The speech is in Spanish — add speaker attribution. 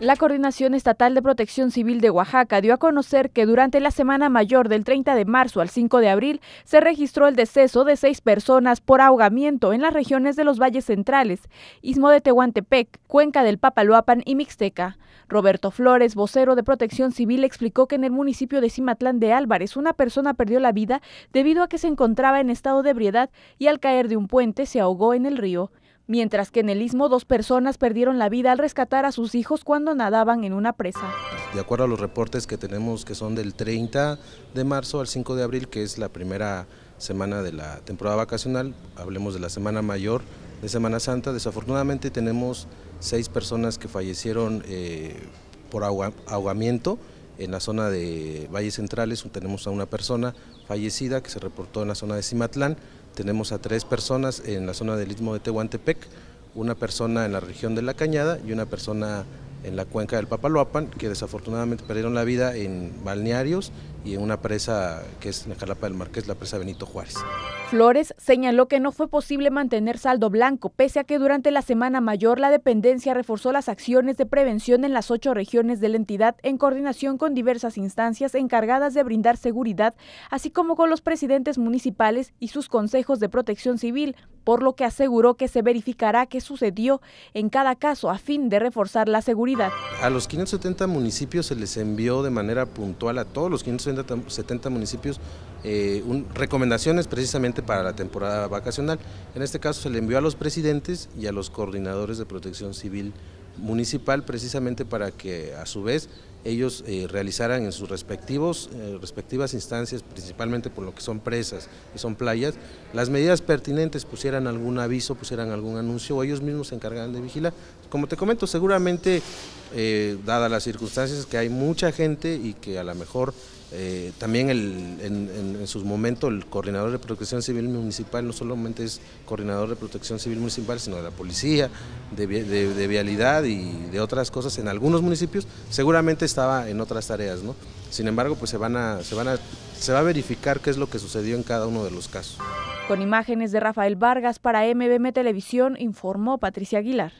Speaker 1: La Coordinación Estatal de Protección Civil de Oaxaca dio a conocer que durante la semana mayor del 30 de marzo al 5 de abril se registró el deceso de seis personas por ahogamiento en las regiones de los valles centrales, Istmo de Tehuantepec, Cuenca del Papaloapan y Mixteca. Roberto Flores, vocero de Protección Civil, explicó que en el municipio de Cimatlán de Álvarez una persona perdió la vida debido a que se encontraba en estado de ebriedad y al caer de un puente se ahogó en el río mientras que en el istmo dos personas perdieron la vida al rescatar a sus hijos cuando nadaban en una presa.
Speaker 2: De acuerdo a los reportes que tenemos que son del 30 de marzo al 5 de abril, que es la primera semana de la temporada vacacional, hablemos de la semana mayor de Semana Santa, desafortunadamente tenemos seis personas que fallecieron eh, por ahogamiento, en la zona de Valles Centrales tenemos a una persona fallecida que se reportó en la zona de Cimatlán, tenemos a tres personas en la zona del Istmo de Tehuantepec, una persona en la región de La Cañada y una persona en la cuenca del Papaloapan, que desafortunadamente perdieron la vida en balnearios y en una presa que es la Jalapa del Marqués, la presa Benito Juárez.
Speaker 1: Flores señaló que no fue posible mantener saldo blanco, pese a que durante la Semana Mayor la dependencia reforzó las acciones de prevención en las ocho regiones de la entidad en coordinación con diversas instancias encargadas de brindar seguridad, así como con los presidentes municipales y sus consejos de protección civil, por lo que aseguró que se verificará qué sucedió en cada caso a fin de reforzar la seguridad.
Speaker 2: A los 570 municipios se les envió de manera puntual a todos los 570 municipios eh, recomendaciones precisamente para la temporada vacacional. En este caso se le envió a los presidentes y a los coordinadores de protección civil municipal precisamente para que a su vez ellos eh, realizaran en sus respectivos, eh, respectivas instancias, principalmente por lo que son presas y son playas, las medidas pertinentes pusieran algún aviso, pusieran algún anuncio o ellos mismos se encargaran de vigilar. Como te comento, seguramente eh, dadas las circunstancias que hay mucha gente y que a lo mejor eh, también en, sus momentos el coordinador de protección civil municipal no solamente es coordinador de protección civil municipal, sino de la policía, de, vialidad y de otras cosas en algunos municipios, seguramente estaba en otras tareas, Sin embargo, pues se van a, se van a, se va a verificar qué es lo que sucedió en cada uno de los casos.
Speaker 1: Con imágenes de Rafael Vargas para MBM Televisión informó Patricia Aguilar.